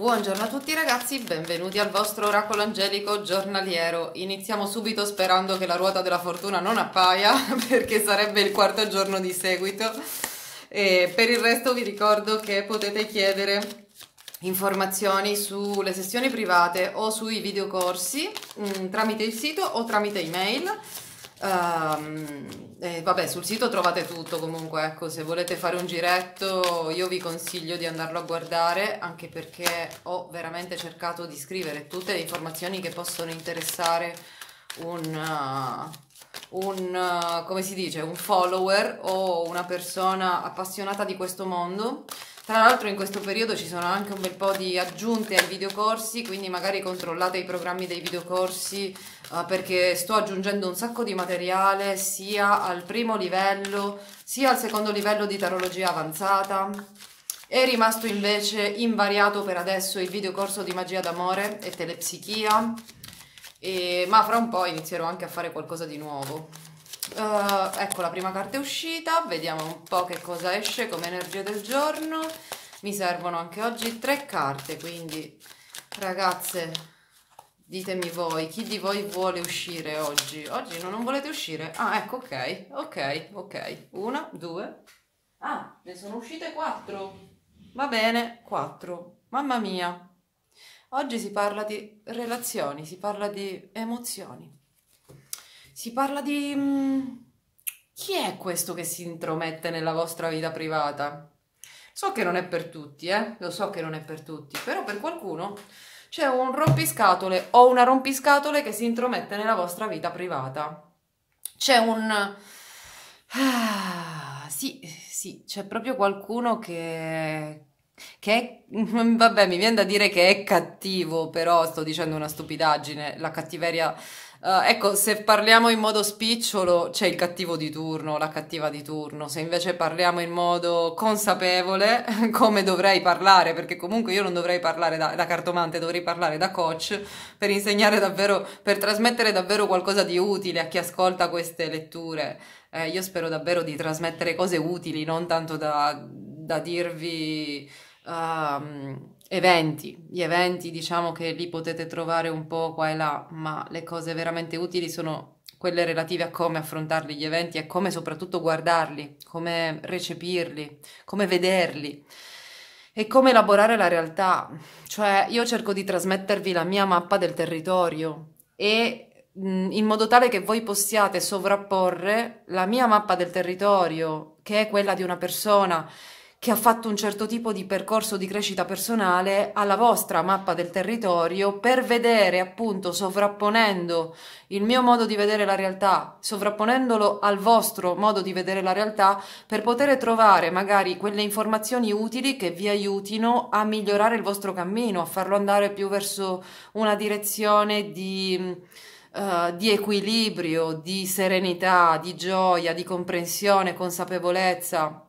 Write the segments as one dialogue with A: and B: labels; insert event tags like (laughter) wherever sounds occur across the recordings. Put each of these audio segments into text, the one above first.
A: Buongiorno a tutti ragazzi, benvenuti al vostro oracolo angelico giornaliero. Iniziamo subito sperando che la ruota della fortuna non appaia (laughs) perché sarebbe il quarto giorno di seguito. E per il resto vi ricordo che potete chiedere informazioni sulle sessioni private o sui videocorsi mm, tramite il sito o tramite email Um, eh, vabbè, sul sito trovate tutto comunque, ecco, se volete fare un giretto io vi consiglio di andarlo a guardare, anche perché ho veramente cercato di scrivere tutte le informazioni che possono interessare un, uh, un uh, come si dice, un follower o una persona appassionata di questo mondo. Tra l'altro in questo periodo ci sono anche un bel po' di aggiunte ai videocorsi, quindi magari controllate i programmi dei videocorsi eh, perché sto aggiungendo un sacco di materiale sia al primo livello sia al secondo livello di tarologia avanzata. È rimasto invece invariato per adesso il videocorso di magia d'amore e telepsichia, e, ma fra un po' inizierò anche a fare qualcosa di nuovo. Uh, ecco la prima carta è uscita, vediamo un po' che cosa esce come energia del giorno. Mi servono anche oggi tre carte, quindi ragazze ditemi voi, chi di voi vuole uscire oggi? Oggi no, non volete uscire? Ah ecco ok, ok, ok. Una, due. Ah, ne sono uscite quattro. Va bene, quattro. Mamma mia. Oggi si parla di relazioni, si parla di emozioni. Si parla di... Mm, chi è questo che si intromette nella vostra vita privata? So che non è per tutti, eh? Lo so che non è per tutti, però per qualcuno c'è un rompiscatole o una rompiscatole che si intromette nella vostra vita privata. C'è un... Ah, sì, sì, c'è proprio qualcuno che... che è... (laughs) vabbè, mi viene da dire che è cattivo, però sto dicendo una stupidaggine, la cattiveria Uh, ecco, se parliamo in modo spicciolo c'è il cattivo di turno, la cattiva di turno, se invece parliamo in modo consapevole, (laughs) come dovrei parlare, perché comunque io non dovrei parlare da, da cartomante, dovrei parlare da coach per insegnare davvero, per trasmettere davvero qualcosa di utile a chi ascolta queste letture. Eh, io spero davvero di trasmettere cose utili, non tanto da, da dirvi uh, eventi, gli eventi diciamo che li potete trovare un po' qua e là, ma le cose veramente utili sono quelle relative a come affrontarli gli eventi e come soprattutto guardarli, come recepirli, come vederli e come elaborare la realtà. Cioè io cerco di trasmettervi la mia mappa del territorio e mm, in modo tale che voi possiate sovrapporre la mia mappa del territorio, che è quella di una persona che ha fatto un certo tipo di percorso di crescita personale alla vostra mappa del territorio per vedere appunto sovrapponendo il mio modo di vedere la realtà, sovrapponendolo al vostro modo di vedere la realtà per poter trovare magari quelle informazioni utili che vi aiutino a migliorare il vostro cammino, a farlo andare più verso una direzione di... Uh, di equilibrio, di serenità, di gioia, di comprensione, consapevolezza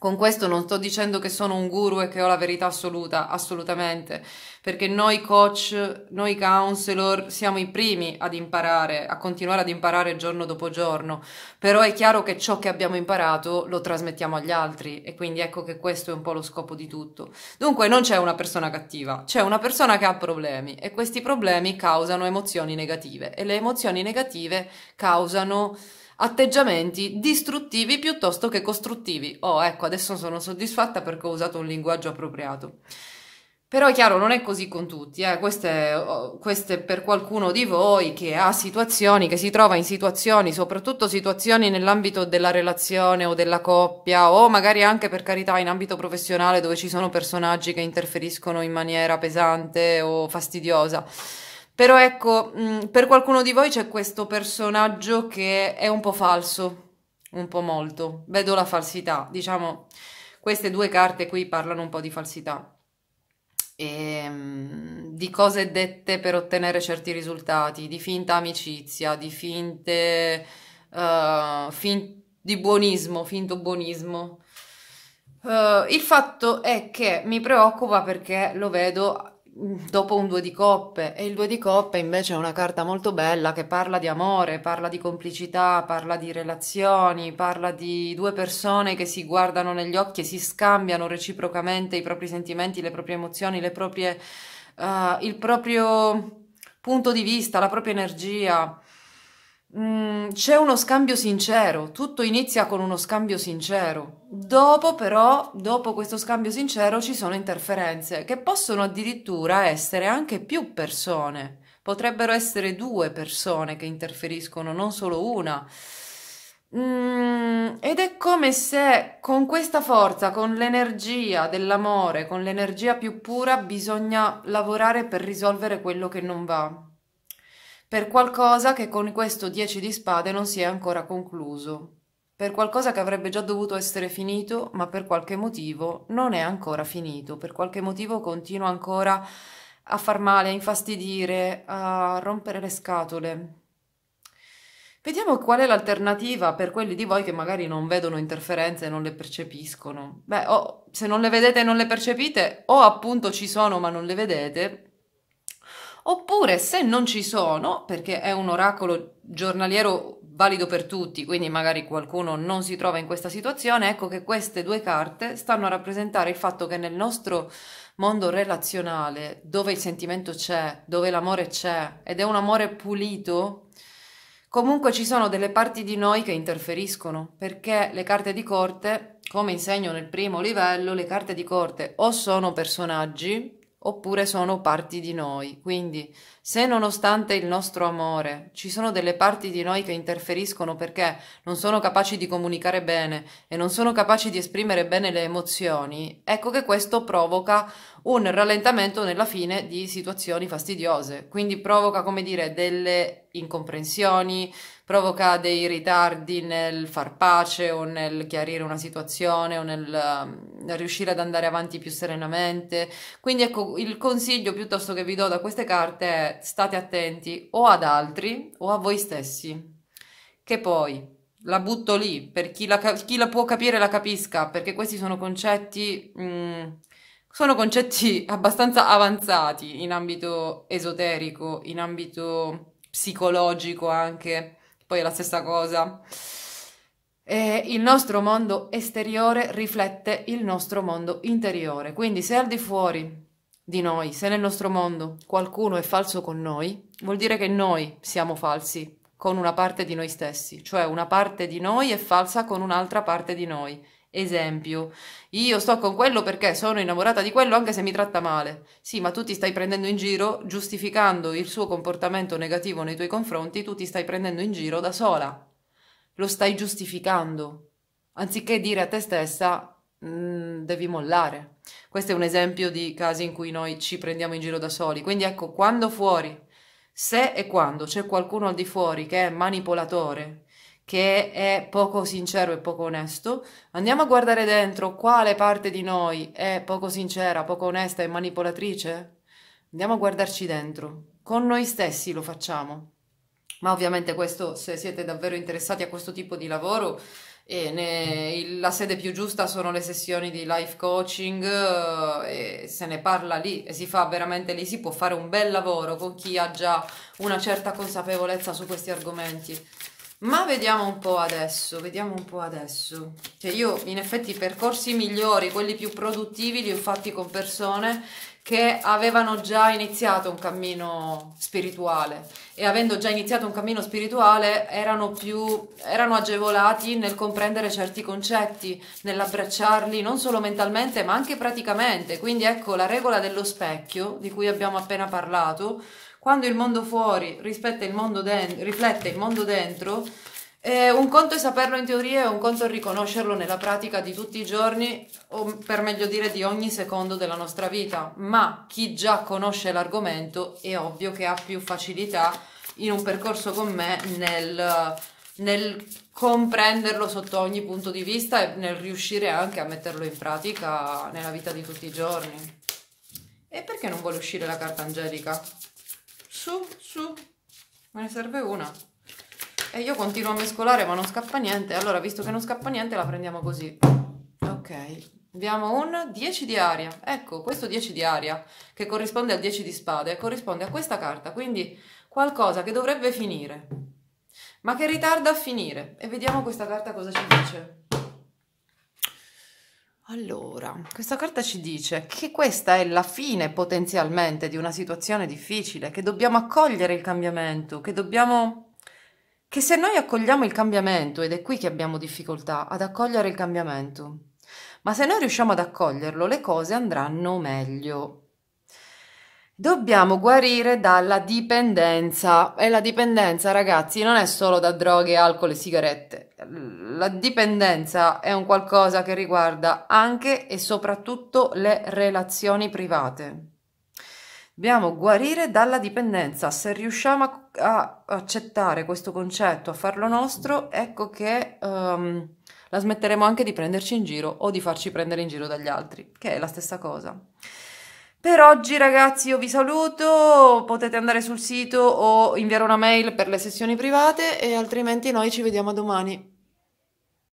A: con questo non sto dicendo che sono un guru e che ho la verità assoluta, assolutamente, perché noi coach, noi counselor siamo i primi ad imparare, a continuare ad imparare giorno dopo giorno, però è chiaro che ciò che abbiamo imparato lo trasmettiamo agli altri e quindi ecco che questo è un po' lo scopo di tutto. Dunque non c'è una persona cattiva, c'è una persona che ha problemi e questi problemi causano emozioni negative e le emozioni negative causano atteggiamenti distruttivi piuttosto che costruttivi. Oh, ecco, adesso sono soddisfatta perché ho usato un linguaggio appropriato. Però è chiaro, non è così con tutti, eh. questo, oh, è, questo, per qualcuno di voi che ha situazioni, che si trova in situazioni, soprattutto situazioni nell'ambito della relazione o della coppia, o magari anche per carità in ambito professionale dove ci sono personaggi che interferiscono in maniera pesante o fastidiosa però ecco, mm, per qualcuno di voi c'è questo personaggio che è un po' falso, un po' molto. Vedo la falsità, diciamo, queste due carte qui parlano un po' di falsità. E, ehm, di cose dette per ottenere certi risultati, di finta amicizia, di finte... Uh, fin di buonismo, finto buonismo. Uh, il fatto è che mi preoccupa perché lo vedo dopo un due di coppe e il due di coppe invece è una carta molto bella che parla di amore, parla di complicità, parla di relazioni, parla di due persone che si guardano negli occhi e si scambiano reciprocamente i propri sentimenti, le proprie emozioni, le proprie, uh, il proprio punto di vista, la propria energia. Mm, c'è uno scambio sincero, tutto inizia con uno scambio sincero. Dopo però, dopo questo scambio sincero ci sono interferenze che possono addirittura essere anche più persone. Potrebbero essere due persone che interferiscono, non solo una. Mm, ed è come se con questa forza, con l'energia dell'amore, con l'energia più pura, bisogna lavorare per risolvere quello che non va per qualcosa che con questo dieci di spade non si è ancora concluso, per qualcosa che avrebbe già dovuto essere finito, ma per qualche motivo non è ancora finito, per qualche motivo continua ancora a far male, a infastidire, a rompere le scatole. Vediamo qual è l'alternativa per quelli di voi che magari non vedono interferenze e non le percepiscono. Beh, o se non le vedete e non le percepite, o appunto ci sono ma non le vedete, oppure se non ci sono, perché è un oracolo giornaliero valido per tutti, quindi magari qualcuno non si trova in questa situazione, ecco che queste due carte stanno a rappresentare il fatto che nel nostro mondo relazionale, dove il sentimento c'è, dove l'amore c'è, ed è un amore pulito, comunque ci sono delle parti di noi che interferiscono, perché le carte di corte, come insegno nel primo livello, le carte di corte o sono personaggi, oppure sono parti di noi. Quindi se nonostante il nostro amore ci sono delle parti di noi che interferiscono perché non sono capaci di comunicare bene e non sono capaci di esprimere bene le emozioni, ecco che questo provoca un rallentamento nella fine di situazioni fastidiose, quindi provoca, come dire, delle incomprensioni, provoca dei ritardi nel far pace o nel chiarire una situazione o nel, nel ehm, riuscire ad andare avanti più serenamente. Quindi ecco, il consiglio piuttosto che vi do da queste carte è state attenti o ad altri o a voi stessi. Che poi la butto lì, per chi la, chi la può capire la capisca, perché questi sono concetti, mh, mm, sono concetti (laughs) abbastanza avanzati in ambito esoterico, in ambito psicologico anche, poi è la stessa cosa. E il nostro mondo esteriore riflette il nostro mondo interiore, quindi se al di fuori di noi. Se nel nostro mondo qualcuno è falso con noi, vuol dire che noi siamo falsi con una parte di noi stessi, cioè una parte di noi è falsa con un'altra parte di noi. Esempio, io sto con quello perché sono innamorata di quello anche se mi tratta male. Sì, ma tu ti stai prendendo in giro, giustificando il suo comportamento negativo nei tuoi confronti, tu ti stai prendendo in giro da sola. Lo stai giustificando. Anziché dire a te stessa, mm, devi mollare questo è un esempio di casi in cui noi ci prendiamo in giro da soli. Quindi ecco, quando fuori, se e quando c'è qualcuno al di fuori che è manipolatore, che è poco sincero e poco onesto, andiamo a guardare dentro quale parte di noi è poco sincera, poco onesta e manipolatrice. Andiamo a guardarci dentro. Con noi stessi lo facciamo. Ma ovviamente questo, se siete davvero interessati a questo tipo di lavoro, ne, il, la sede più giusta sono le sessioni di life coaching eh, e se ne parla lì e si fa veramente lì, si può fare un bel lavoro con chi ha già una certa consapevolezza su questi argomenti. Ma vediamo un po' adesso, vediamo un po' adesso. Cioè io in effetti i percorsi migliori, quelli più produttivi li ho fatti con persone che avevano già iniziato un cammino spirituale e avendo già iniziato un cammino spirituale erano più erano agevolati nel comprendere certi concetti, nell'abbracciarli non solo mentalmente ma anche praticamente. Quindi ecco la regola dello specchio di cui abbiamo appena parlato, quando il mondo fuori il mondo riflette il mondo dentro, eh, un conto è saperlo in teoria e un conto è riconoscerlo nella pratica di tutti i giorni, o per meglio dire di ogni secondo della nostra vita, ma chi già conosce l'argomento è ovvio che ha più facilità in un percorso con me nel, nel comprenderlo sotto ogni punto di vista e nel riuscire anche a metterlo in pratica nella vita di tutti i giorni. E perché non vuole uscire la carta angelica? Su, su, me ne serve una. E io continuo a mescolare ma non scappa niente. Allora, visto che non scappa niente, la prendiamo così. Ok. Abbiamo un 10 di aria. Ecco, questo 10 di aria, che corrisponde al 10 di spade, corrisponde a questa carta. Quindi qualcosa che dovrebbe finire, ma che ritarda a finire. E vediamo questa carta cosa ci dice. Allora, questa carta ci dice che questa è la fine potenzialmente di una situazione difficile, che dobbiamo accogliere il cambiamento, che dobbiamo che se noi accogliamo il cambiamento, ed è qui che abbiamo difficoltà ad accogliere il cambiamento, ma se noi riusciamo ad accoglierlo le cose andranno meglio. Dobbiamo guarire dalla dipendenza e la dipendenza ragazzi non è solo da droghe, alcol e sigarette, la dipendenza è un qualcosa che riguarda anche e soprattutto le relazioni private. Dobbiamo guarire dalla dipendenza. Se riusciamo a, a accettare questo concetto, a farlo nostro, ecco che um, la smetteremo anche di prenderci in giro o di farci prendere in giro dagli altri, che è la stessa cosa. Per oggi ragazzi io vi saluto, potete andare sul sito o inviare una mail per le sessioni private e altrimenti noi ci vediamo domani.